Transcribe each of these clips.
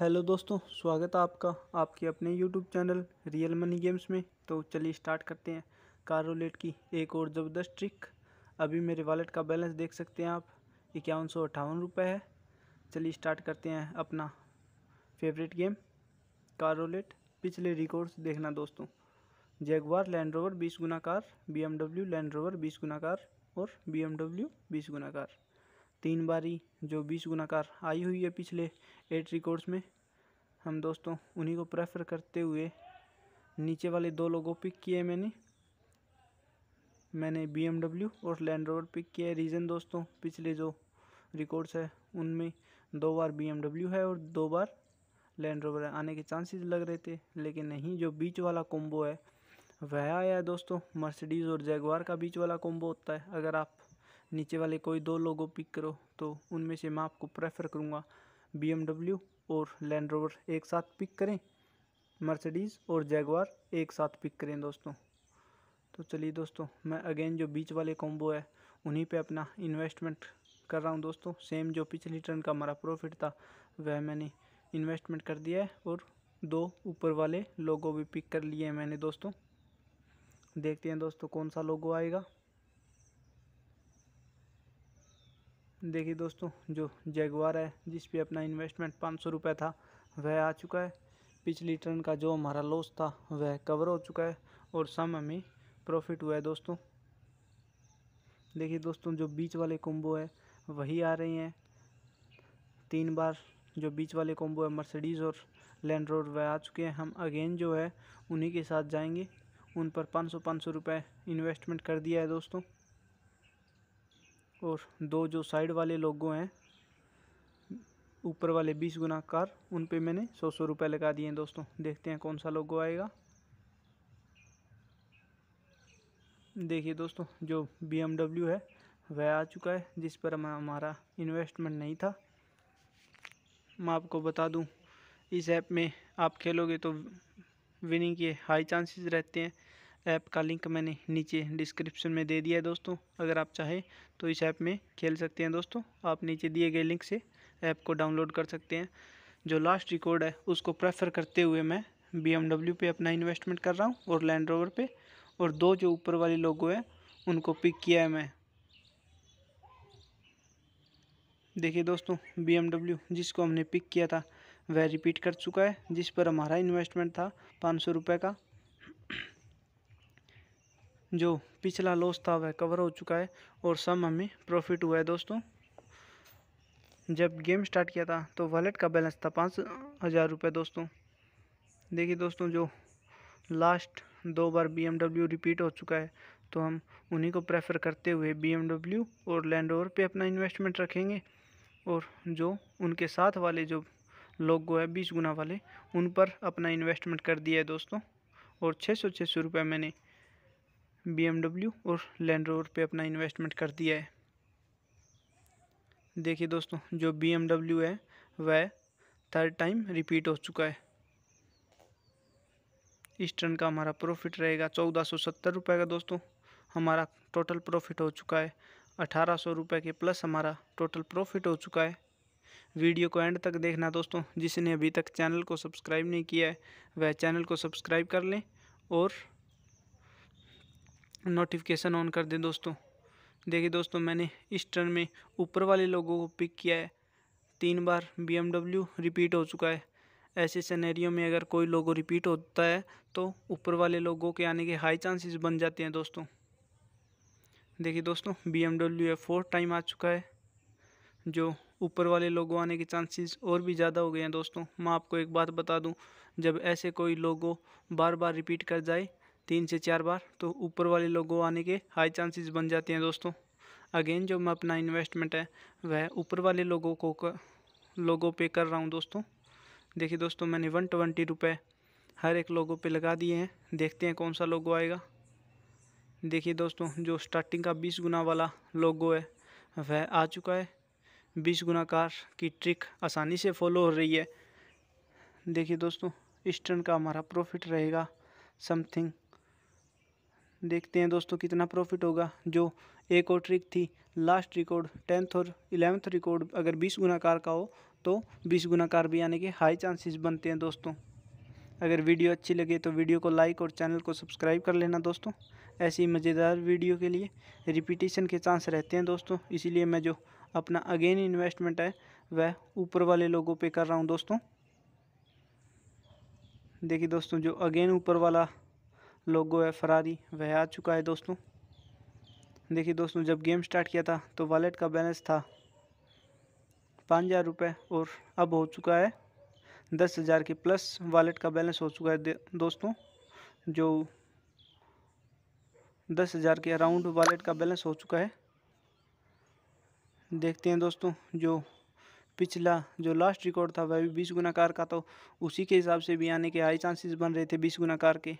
hello दोस्तों स्वागत है आपका आपके अपने YouTube channel real money games में तो चलिए स्टार्ट करते हैं कार रोलेट की एक और ज़बरदस्त ट्रिक अभी मेरे वॉलेट का बैलेंस देख सकते हैं आप इक्यावन सौ अट्ठावन रुपये है चलिए स्टार्ट करते हैं अपना फेवरेट गेम कार रोलेट पिछले रिकॉर्ड्स देखना दोस्तों जैगवार लैंड रोवर बीस गुना car B M W Land Rover बीस गुना कार और बी एम डब्ल्यू बीस गुना कार तीन बारी जो बीस गुनाकार आई हुई है पिछले एट रिकॉर्ड्स में हम दोस्तों उन्हीं को प्रेफर करते हुए नीचे वाले दो लोगों पिक किए मैंने मैंने बी और लैंड रोवर पिक किया है रीज़न दोस्तों पिछले जो रिकॉर्ड्स है उनमें दो बार बी है और दो बार लैंड रोवर है आने के चांसेस लग रहे थे लेकिन नहीं जो बीच वाला कॉम्बो है वह आया है दोस्तों मर्सिडीज़ और जैगवार का बीच वाला कॉम्बो होता है अगर आप नीचे वाले कोई दो लोगो पिक करो तो उनमें से मैं आपको प्रेफर करूँगा बी और लैंड रोवर एक साथ पिक करें मर्सिडीज़ और जैगवार एक साथ पिक करें दोस्तों तो चलिए दोस्तों मैं अगेन जो बीच वाले कॉम्बो है उन्हीं पे अपना इन्वेस्टमेंट कर रहा हूँ दोस्तों सेम जो पिछली टर्न का हमारा प्रॉफिट था वह मैंने इन्वेस्टमेंट कर दिया है और दो ऊपर वाले लोगों भी पिक कर लिए हैं मैंने दोस्तों देखते हैं दोस्तों कौन सा लोगो आएगा देखिए दोस्तों जो जैगवार है जिस पे अपना इन्वेस्टमेंट पाँच सौ रुपये था वह आ चुका है पिछली टर्न का जो हमारा लॉस था वह कवर हो चुका है और सम हमें प्रॉफिट हुआ है दोस्तों देखिए दोस्तों जो बीच वाले कोम्बो है वही आ रही हैं तीन बार जो बीच वाले कोम्बो है मर्सिडीज़ और लैंड रोड वह आ चुके हैं हम अगेन जो है उन्हीं के साथ जाएंगे उन पर पाँच सौ पाँच सौ रुपये इन्वेस्टमेंट कर दिया है दोस्तों और दो जो साइड वाले लोगों हैं ऊपर वाले बीस गुना कार उन पे मैंने सौ सौ रुपये लगा दिए हैं दोस्तों देखते हैं कौन सा लोगो आएगा देखिए दोस्तों जो बी है वह आ चुका है जिस पर हमारा इन्वेस्टमेंट नहीं था मैं आपको बता दूं इस ऐप में आप खेलोगे तो विनिंग के हाई चांसेस रहते हैं ऐप का लिंक मैंने नीचे डिस्क्रिप्शन में दे दिया है दोस्तों अगर आप चाहें तो इस ऐप में खेल सकते हैं दोस्तों आप नीचे दिए गए लिंक से ऐप को डाउनलोड कर सकते हैं जो लास्ट रिकॉर्ड है उसको प्रेफर करते हुए मैं बी पे अपना इन्वेस्टमेंट कर रहा हूँ और लैंड रोवर पर और दो जो ऊपर वाले लोग हैं उनको पिक किया है मैं देखिए दोस्तों बी जिसको हमने पिक किया था वह रिपीट कर चुका है जिस पर हमारा इन्वेस्टमेंट था पाँच सौ रुपये का जो पिछला लॉस था वह कवर हो चुका है और सम हमें प्रॉफिट हुआ है दोस्तों जब गेम स्टार्ट किया था तो वॉलेट का बैलेंस था पाँच हज़ार रुपये दोस्तों देखिए दोस्तों जो लास्ट दो बार बी रिपीट हो चुका है तो हम उन्हीं को प्रेफर करते हुए बी और लैंड ओवर पर अपना इन्वेस्टमेंट रखेंगे और जो उनके साथ वाले जो लोग है बीस गुना वाले उन पर अपना इन्वेस्टमेंट कर दिया है दोस्तों और छः सौ छः सौ रुपये मैंने बी और लैंड रोवर पे अपना इन्वेस्टमेंट कर दिया है देखिए दोस्तों जो बी है वह थर्ड टाइम रिपीट हो चुका है इस टर्न का हमारा प्रॉफिट रहेगा चौदह सौ सत्तर रुपये का दोस्तों हमारा टोटल प्रॉफिट हो चुका है अठारह सौ रुपये के प्लस हमारा टोटल प्रॉफिट हो चुका है वीडियो को एंड तक देखना दोस्तों जिसने अभी तक चैनल को सब्सक्राइब नहीं किया है वह चैनल को सब्सक्राइब कर लें और नोटिफिकेशन ऑन कर दें दोस्तों देखिए दोस्तों मैंने इस टर्न में ऊपर वाले लोगों को पिक किया है तीन बार बी रिपीट हो चुका है ऐसे सिनेरियो में अगर कोई लोगो रिपीट होता है तो ऊपर वाले लोगों के आने के हाई चांसेस बन जाते हैं दोस्तों देखिए दोस्तों B M W fourth time आ चुका है जो ऊपर वाले लोगो आने के चांसेस और भी ज़्यादा हो गए हैं दोस्तों मैं आपको एक बात बता दूं जब ऐसे कोई लोगो बार बार रिपीट कर जाए तीन से चार बार तो ऊपर वाले लोगों आने के हाई चांसेस बन जाते हैं दोस्तों अगेन जो मैं अपना इन्वेस्टमेंट है वह ऊपर वाले लोगों को कर, लोगों पे कर रहा हूँ दोस्तों देखिए दोस्तों मैंने वन ट्वेंटी रुपये हर एक लोगों पे लगा दिए हैं देखते हैं कौन सा लोगो आएगा देखिए दोस्तों जो स्टार्टिंग का बीस गुना वाला लोगो है वह आ चुका है बीस गुना कार की ट्रिक आसानी से फॉलो हो रही है देखिए दोस्तों इस टर्न का हमारा प्रॉफिट रहेगा समथिंग देखते हैं दोस्तों कितना प्रॉफिट होगा जो एक और ट्रिक थी लास्ट रिकॉर्ड टेंथ और इलेवेंथ रिकॉर्ड अगर बीस गुनाकार का हो तो बीस गुनाकार भी आने के हाई चांसेस बनते हैं दोस्तों अगर वीडियो अच्छी लगे तो वीडियो को लाइक और चैनल को सब्सक्राइब कर लेना दोस्तों ऐसी मज़ेदार वीडियो के लिए रिपीटेशन के चांस रहते हैं दोस्तों इसीलिए मैं जो अपना अगेन इन्वेस्टमेंट है वह ऊपर वाले लोगों पे कर रहा हूँ दोस्तों देखिए दोस्तों जो अगेन ऊपर वाला लोगो है फरारी वह आ चुका है दोस्तों देखिए दोस्तों जब गेम स्टार्ट किया था तो वॉलेट का बैलेंस था पाँच हज़ार रुपये और अब हो चुका है दस हज़ार के प्लस वॉलेट का बैलेंस हो चुका है दोस्तों जो दस हज़ार के अराउंड वॉलेट का बैलेंस हो चुका है देखते हैं दोस्तों जो पिछला जो लास्ट रिकॉर्ड था वह भी बीस गुना कार का तो उसी के हिसाब से भी आने के हाई चांसेस बन रहे थे बीस गुना कार के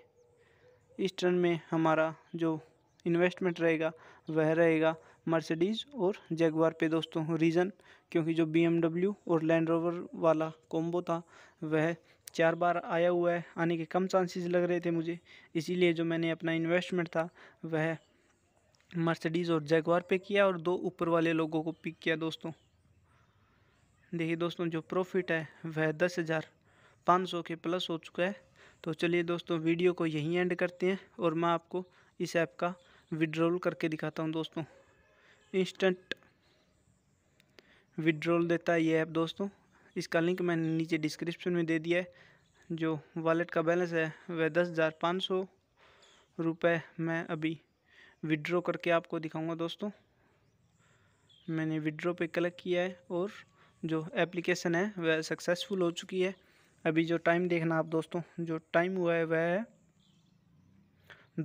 इस टर्न में हमारा जो इन्वेस्टमेंट रहेगा वह रहेगा मर्सिडीज़ और जगवार पे दोस्तों रीज़न क्योंकि जो बी और लैंड रोवर वाला कॉम्बो था वह चार बार आया हुआ है आने के कम चांसेस लग रहे थे मुझे इसीलिए जो मैंने अपना इन्वेस्टमेंट था वह मर्सिडीज़ और जैगवार पे किया और दो ऊपर वाले लोगों को पिक किया दोस्तों देखिए दोस्तों जो प्रॉफिट है वह दस हज़ार पाँच सौ के प्लस हो चुका है तो चलिए दोस्तों वीडियो को यहीं एंड करते हैं और मैं आपको इस ऐप का विड्रॉल करके दिखाता हूँ दोस्तों इंस्टेंट विड्रॉल देता है ये ऐप दोस्तों इसका लिंक मैंने नीचे डिस्क्रिप्शन में दे दिया है जो वॉलेट का बैलेंस है वह दस हज़ार पाँच सौ रुपये मैं अभी विड्रॉ करके आपको दिखाऊंगा दोस्तों मैंने विड्रॉ पे क्लिक किया है और जो एप्लीकेशन है वह सक्सेसफुल हो चुकी है अभी जो टाइम देखना आप दोस्तों जो टाइम हुआ है वह है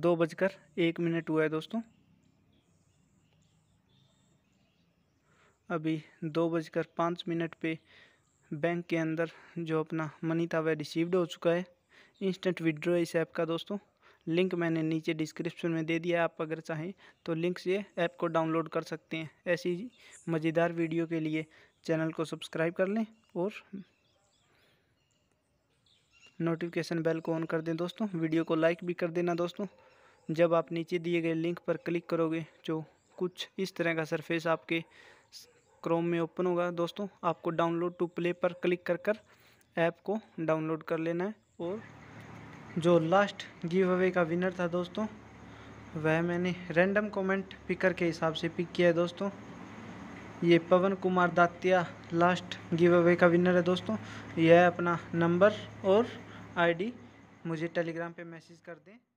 दो बजकर एक मिनट हुआ है दोस्तों अभी दो बजकर पाँच मिनट पे बैंक के अंदर जो अपना मनी था वह रिसीव्ड हो चुका है इंस्टेंट विड्रॉ इस ऐप का दोस्तों लिंक मैंने नीचे डिस्क्रिप्शन में दे दिया आप अगर चाहें तो लिंक से ऐप को डाउनलोड कर सकते हैं ऐसी मज़ेदार वीडियो के लिए चैनल को सब्सक्राइब कर लें और नोटिफिकेशन बेल को ऑन कर दें दोस्तों वीडियो को लाइक भी कर देना दोस्तों जब आप नीचे दिए गए लिंक पर क्लिक करोगे जो कुछ इस तरह का सरफेस आपके क्रोम में ओपन होगा दोस्तों आपको डाउनलोड टू प्ले पर क्लिक कर कर ऐप को डाउनलोड कर लेना है और जो लास्ट गिव अवे का विनर था दोस्तों वह मैंने रैंडम कमेंट पिकर के हिसाब से पिक किया है दोस्तों ये Pawan Kumar Datia last give away का विनर है दोस्तों यह अपना नंबर और आईडी मुझे टेलीग्राम पे मैसेज कर दें